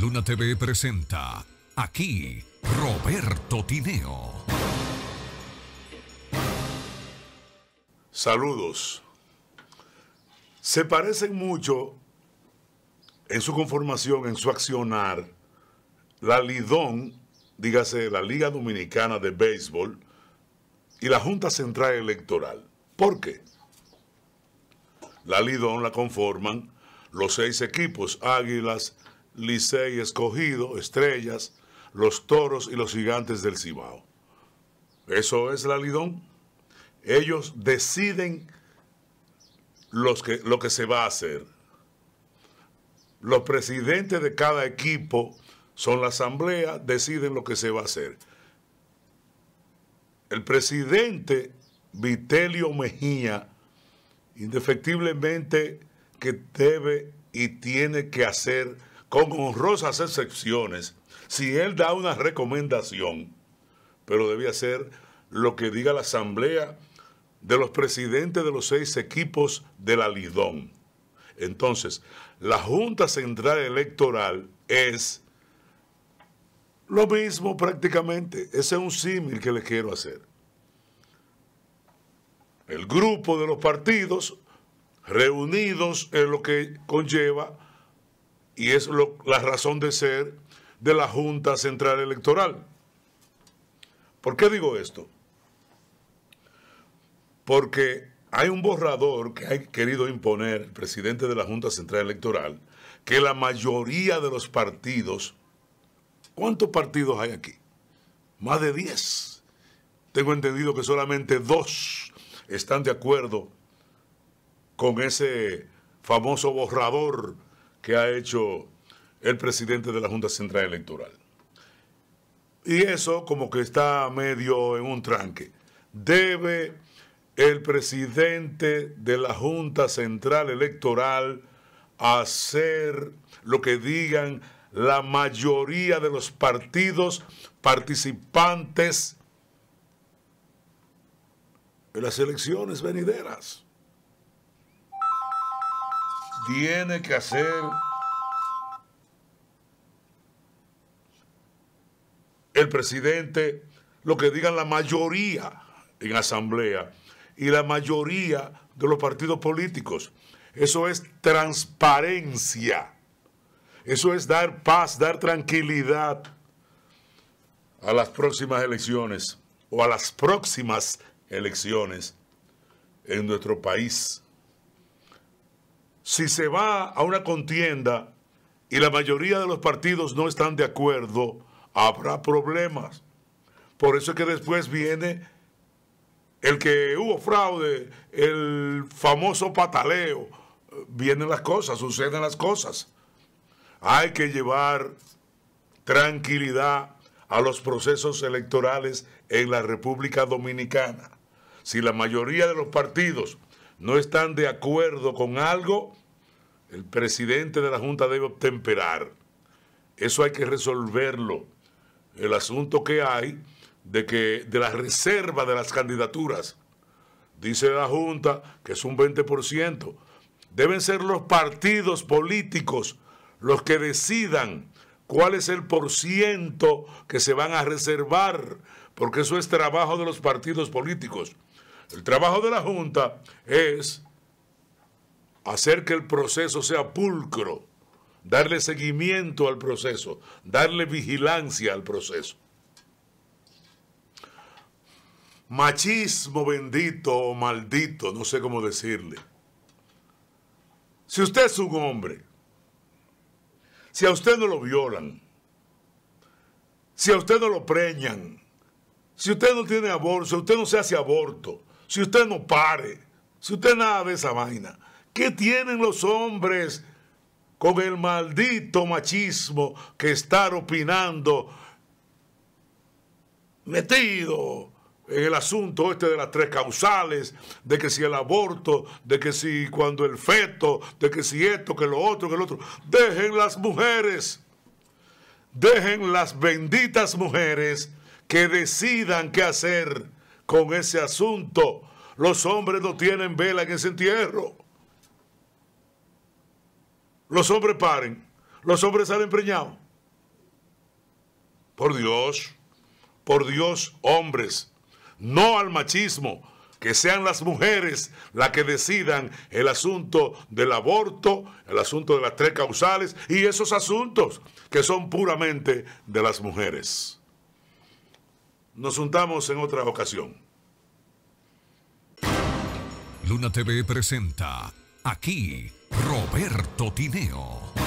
Luna TV presenta aquí Roberto Tineo. Saludos. Se parecen mucho en su conformación, en su accionar, la Lidón, dígase la Liga Dominicana de Béisbol, y la Junta Central Electoral. ¿Por qué? La Lidón la conforman los seis equipos, Águilas, Licey, Escogido, Estrellas, los Toros y los Gigantes del Cibao. Eso es la Lidón. Ellos deciden que, lo que se va a hacer. Los presidentes de cada equipo son la asamblea, deciden lo que se va a hacer. El presidente Vitelio Mejía, indefectiblemente que debe y tiene que hacer con honrosas excepciones, si él da una recomendación, pero debía ser lo que diga la asamblea de los presidentes de los seis equipos de la Lidón. Entonces, la Junta Central Electoral es lo mismo prácticamente. Ese es un símil que le quiero hacer. El grupo de los partidos reunidos en lo que conlleva y es la razón de ser de la Junta Central Electoral. ¿Por qué digo esto? Porque hay un borrador que ha querido imponer el presidente de la Junta Central Electoral, que la mayoría de los partidos, ¿cuántos partidos hay aquí? Más de 10. Tengo entendido que solamente dos están de acuerdo con ese famoso borrador que ha hecho el presidente de la Junta Central Electoral. Y eso como que está medio en un tranque. Debe el presidente de la Junta Central Electoral hacer lo que digan la mayoría de los partidos participantes en las elecciones venideras tiene que hacer el presidente lo que digan la mayoría en asamblea y la mayoría de los partidos políticos. Eso es transparencia. Eso es dar paz, dar tranquilidad a las próximas elecciones o a las próximas elecciones en nuestro país si se va a una contienda y la mayoría de los partidos no están de acuerdo, habrá problemas. Por eso es que después viene el que hubo fraude, el famoso pataleo. Vienen las cosas, suceden las cosas. Hay que llevar tranquilidad a los procesos electorales en la República Dominicana. Si la mayoría de los partidos no están de acuerdo con algo, el presidente de la Junta debe obtemperar. Eso hay que resolverlo. El asunto que hay de que de la reserva de las candidaturas, dice la Junta que es un 20%, deben ser los partidos políticos los que decidan cuál es el porciento que se van a reservar, porque eso es trabajo de los partidos políticos. El trabajo de la Junta es hacer que el proceso sea pulcro, darle seguimiento al proceso, darle vigilancia al proceso. Machismo bendito o maldito, no sé cómo decirle. Si usted es un hombre, si a usted no lo violan, si a usted no lo preñan, si usted no tiene aborto, si usted no se hace aborto, si usted no pare, si usted nada de esa vaina, ¿qué tienen los hombres con el maldito machismo que estar opinando metido en el asunto este de las tres causales, de que si el aborto, de que si cuando el feto, de que si esto, que lo otro, que lo otro. Dejen las mujeres, dejen las benditas mujeres que decidan qué hacer con ese asunto. Los hombres no tienen vela en ese entierro. Los hombres paren. Los hombres salen preñados. Por Dios, por Dios, hombres, no al machismo. Que sean las mujeres las que decidan el asunto del aborto, el asunto de las tres causales y esos asuntos que son puramente de las mujeres. Nos juntamos en otra ocasión. Luna TV presenta aquí Roberto Tineo.